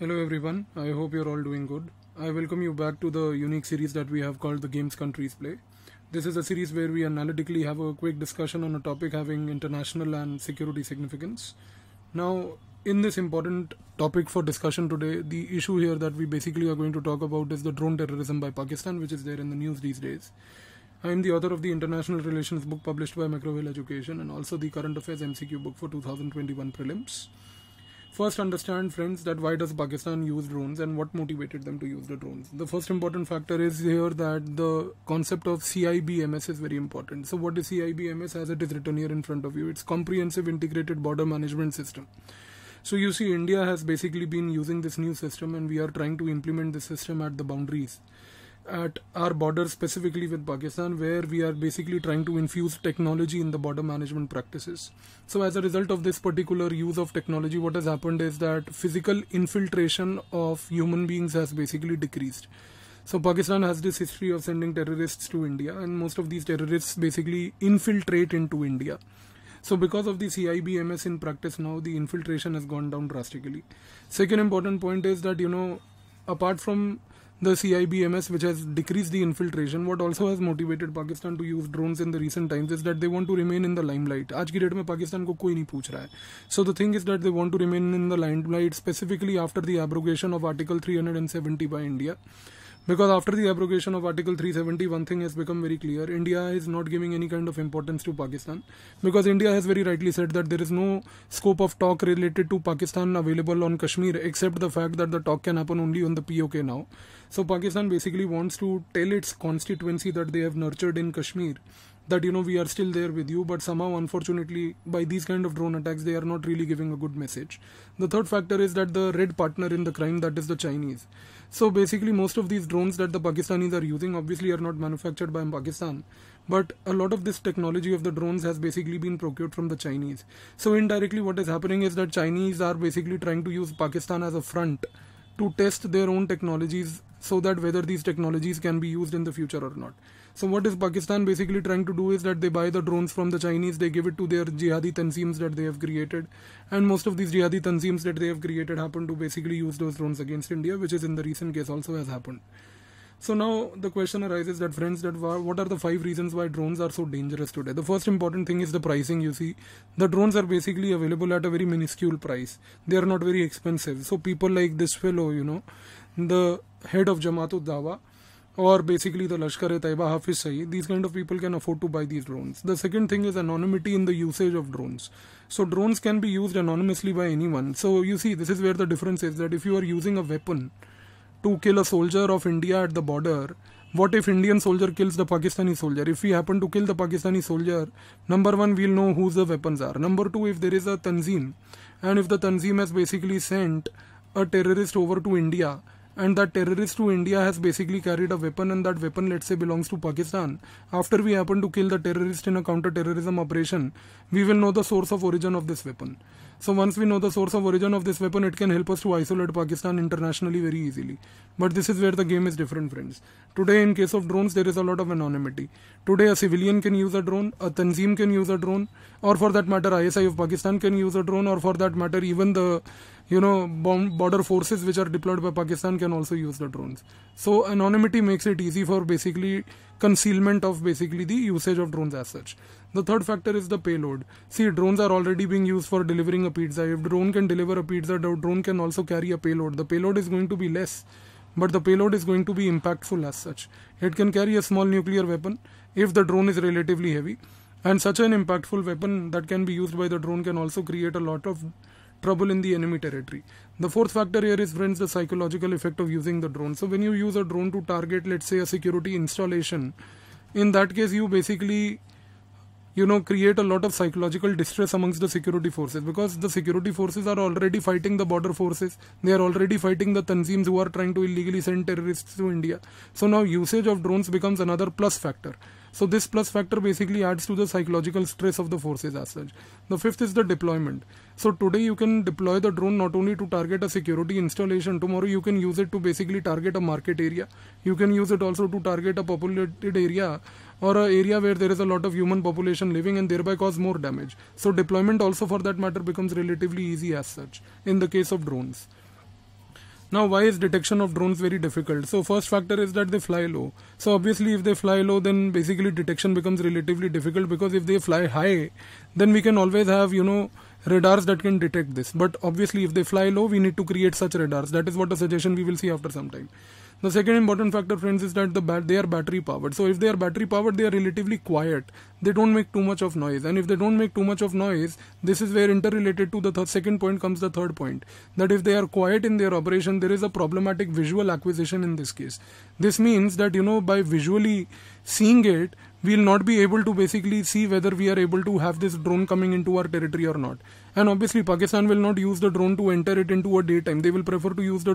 Hello everyone, I hope you're all doing good. I welcome you back to the unique series that we have called the Games Countries Play. This is a series where we analytically have a quick discussion on a topic having international and security significance. Now, in this important topic for discussion today, the issue here that we basically are going to talk about is the drone terrorism by Pakistan, which is there in the news these days. I am the author of the International Relations book published by Macrohill Education and also the Current Affairs MCQ book for 2021 prelims. First, understand friends that why does Pakistan use drones and what motivated them to use the drones. The first important factor is here that the concept of CIBMS is very important. So, what is CIBMS? As it is written here in front of you, it's Comprehensive Integrated Border Management System. So you see, India has basically been using this new system, and we are trying to implement this system at the boundaries at our border specifically with Pakistan where we are basically trying to infuse technology in the border management practices. So as a result of this particular use of technology what has happened is that physical infiltration of human beings has basically decreased. So Pakistan has this history of sending terrorists to India and most of these terrorists basically infiltrate into India. So because of the CIBMS in practice now the infiltration has gone down drastically. Second important point is that you know apart from the CIBMS, which has decreased the infiltration, what also has motivated Pakistan to use drones in the recent times is that they want to remain in the limelight. आज की date में पाकिस्तान को कोई नहीं पूछ रहा है so the thing is that they want to remain in the limelight specifically after 370 by India. Because after the abrogation of Article 370, one thing has become very clear. India is not giving any kind of importance to Pakistan. Because India has very rightly said that there is no scope of talk related to Pakistan available on Kashmir except the fact that the talk can happen only on the POK now. So Pakistan basically wants to tell its constituency that they have nurtured in Kashmir that you know we are still there with you but somehow unfortunately by these kind of drone attacks they are not really giving a good message the third factor is that the red partner in the crime that is the chinese so basically most of these drones that the pakistanis are using obviously are not manufactured by pakistan but a lot of this technology of the drones has basically been procured from the chinese so indirectly what is happening is that chinese are basically trying to use pakistan as a front to test their own technologies so that whether these technologies can be used in the future or not. So what is Pakistan basically trying to do is that they buy the drones from the Chinese, they give it to their jihadi tanzims that they have created, and most of these jihadi tanzims that they have created happen to basically use those drones against India, which is in the recent case also has happened. So now the question arises that friends, that what are the five reasons why drones are so dangerous today? The first important thing is the pricing. You see, the drones are basically available at a very minuscule price. They are not very expensive. So people like this fellow, you know, the head of Jamaat ud-Dawa or basically the Lashkar e Taiba Hafiz Saeed, these kind of people can afford to buy these drones. The second thing is anonymity in the usage of drones. So drones can be used anonymously by anyone. So you see, this is where the difference is that if you are using a weapon to kill a soldier of India at the border, what if Indian soldier kills the Pakistani soldier? If we happen to kill the Pakistani soldier, number one, we'll know whose the weapons are. Number two, if there is a Tanzim, and if the Tanzim has basically sent a terrorist over to India, and that terrorist to India has basically carried a weapon and that weapon let's say belongs to Pakistan. After we happen to kill the terrorist in a counter-terrorism operation, we will know the source of origin of this weapon. So once we know the source of origin of this weapon, it can help us to isolate Pakistan internationally very easily. But this is where the game is different friends. Today in case of drones, there is a lot of anonymity. Today a civilian can use a drone, a Tanzim can use a drone, or for that matter ISI of Pakistan can use a drone, or for that matter even the you know border forces which are deployed by pakistan can also use the drones so anonymity makes it easy for basically concealment of basically the usage of drones as such the third factor is the payload see drones are already being used for delivering a pizza if drone can deliver a pizza the drone can also carry a payload the payload is going to be less but the payload is going to be impactful as such it can carry a small nuclear weapon if the drone is relatively heavy and such an impactful weapon that can be used by the drone can also create a lot of trouble in the enemy territory. The fourth factor here is friends the psychological effect of using the drone. So when you use a drone to target let's say a security installation, in that case you basically you know create a lot of psychological distress amongst the security forces because the security forces are already fighting the border forces they are already fighting the tanzims who are trying to illegally send terrorists to india so now usage of drones becomes another plus factor so this plus factor basically adds to the psychological stress of the forces as such. The fifth is the deployment. So today you can deploy the drone not only to target a security installation, tomorrow you can use it to basically target a market area. You can use it also to target a populated area or an area where there is a lot of human population living and thereby cause more damage. So deployment also for that matter becomes relatively easy as such in the case of drones. Now why is detection of drones very difficult? So first factor is that they fly low. So obviously if they fly low then basically detection becomes relatively difficult because if they fly high then we can always have you know radars that can detect this. But obviously if they fly low we need to create such radars. That is what a suggestion we will see after some time. The second important factor, friends, is that the bat- they are battery powered. So if they are battery powered, they are relatively quiet. They don't make too much of noise. And if they don't make too much of noise, this is where interrelated to the th- second point comes the third point. That if they are quiet in their operation, there is a problematic visual acquisition in this case. This means that you know by visually seeing it we'll not be able to basically see whether we are able to have this drone coming into our territory or not and obviously pakistan will not use the drone to enter it into a daytime they will prefer to use the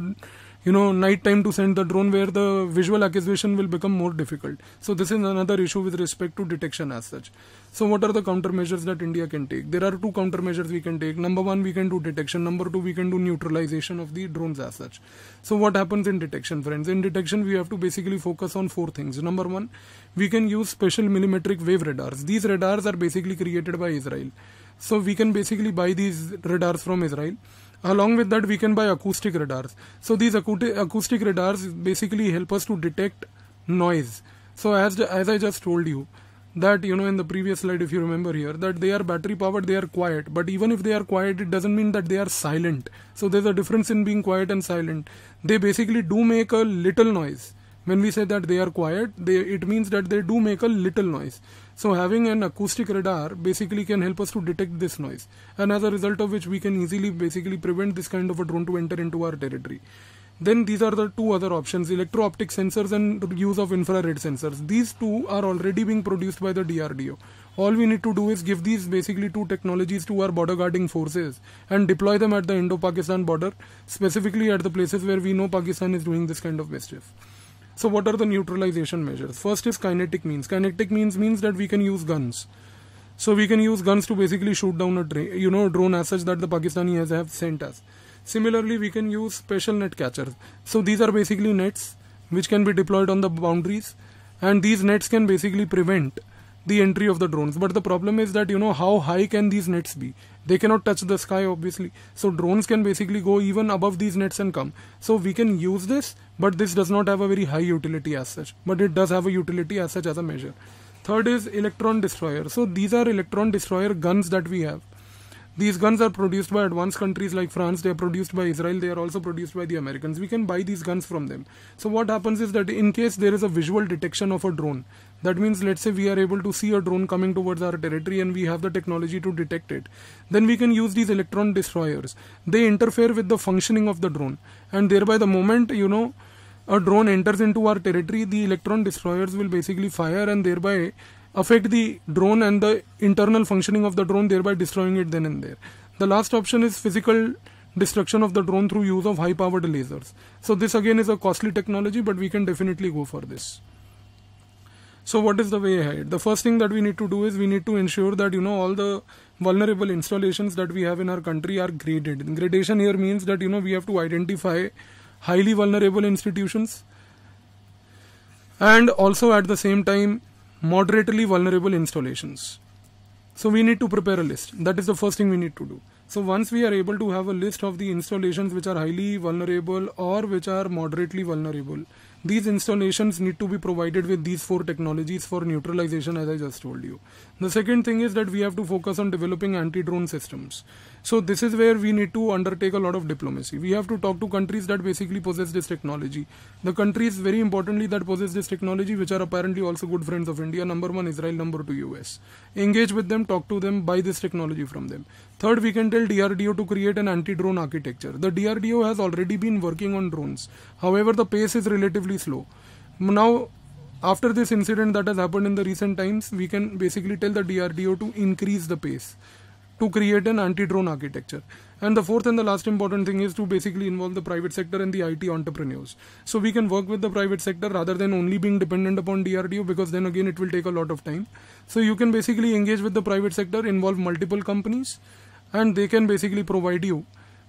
you know night time to send the drone where the visual acquisition will become more difficult so this is another issue with respect to detection as such so what are the countermeasures that india can take there are two countermeasures we can take number one we can do detection number two we can do neutralization of the drones as such so what happens in detection friends in detection we have to basically focus on four things number one we can use special millimetric wave radars. These radars are basically created by Israel. So we can basically buy these radars from Israel. Along with that, we can buy acoustic radars. So these acoustic radars basically help us to detect noise. So as, as I just told you, that you know in the previous slide if you remember here that they are battery powered they are quiet but even if they are quiet it doesn't mean that they are silent so there's a difference in being quiet and silent they basically do make a little noise when we say that they are quiet they it means that they do make a little noise so having an acoustic radar basically can help us to detect this noise and as a result of which we can easily basically prevent this kind of a drone to enter into our territory then these are the two other options electro-optic sensors and use of infrared sensors these two are already being produced by the drdo all we need to do is give these basically two technologies to our border guarding forces and deploy them at the indo-pakistan border specifically at the places where we know pakistan is doing this kind of mischief so what are the neutralization measures? First is kinetic means. Kinetic means means that we can use guns. So we can use guns to basically shoot down a drone, you know drone as such that the Pakistani has have sent us. Similarly, we can use special net catchers. So these are basically nets which can be deployed on the boundaries, and these nets can basically prevent the entry of the drones but the problem is that you know how high can these nets be they cannot touch the sky obviously so drones can basically go even above these nets and come so we can use this but this does not have a very high utility as such but it does have a utility as such as a measure third is electron destroyer so these are electron destroyer guns that we have these guns are produced by advanced countries like France, they are produced by Israel, they are also produced by the Americans. We can buy these guns from them. So, what happens is that in case there is a visual detection of a drone, that means let's say we are able to see a drone coming towards our territory and we have the technology to detect it, then we can use these electron destroyers. They interfere with the functioning of the drone, and thereby, the moment you know a drone enters into our territory, the electron destroyers will basically fire and thereby affect the drone and the internal functioning of the drone, thereby destroying it then and there. The last option is physical destruction of the drone through use of high powered lasers. So this again is a costly technology, but we can definitely go for this. So what is the way ahead? The first thing that we need to do is we need to ensure that you know all the vulnerable installations that we have in our country are graded. And gradation here means that you know we have to identify highly vulnerable institutions and also at the same time moderately vulnerable installations. So we need to prepare a list. That is the first thing we need to do. So once we are able to have a list of the installations which are highly vulnerable or which are moderately vulnerable, these installations need to be provided with these four technologies for neutralization as I just told you. The second thing is that we have to focus on developing anti-drone systems. So this is where we need to undertake a lot of diplomacy. We have to talk to countries that basically possess this technology. The countries very importantly that possess this technology which are apparently also good friends of India. Number one Israel, number two US. Engage with them, talk to them, buy this technology from them. Third, we can tell DRDO to create an anti-drone architecture. The DRDO has already been working on drones. However, the pace is relatively slow. Now, after this incident that has happened in the recent times, we can basically tell the DRDO to increase the pace to create an anti-drone architecture. And the fourth and the last important thing is to basically involve the private sector and the IT entrepreneurs. So we can work with the private sector rather than only being dependent upon DRDO because then again it will take a lot of time. So you can basically engage with the private sector, involve multiple companies, and they can basically provide you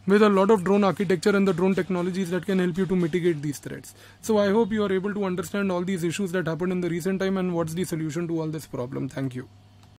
with a lot of drone architecture and the drone technologies that can help you to mitigate these threats. So I hope you are able to understand all these issues that happened in the recent time and what's the solution to all this problem. Thank you.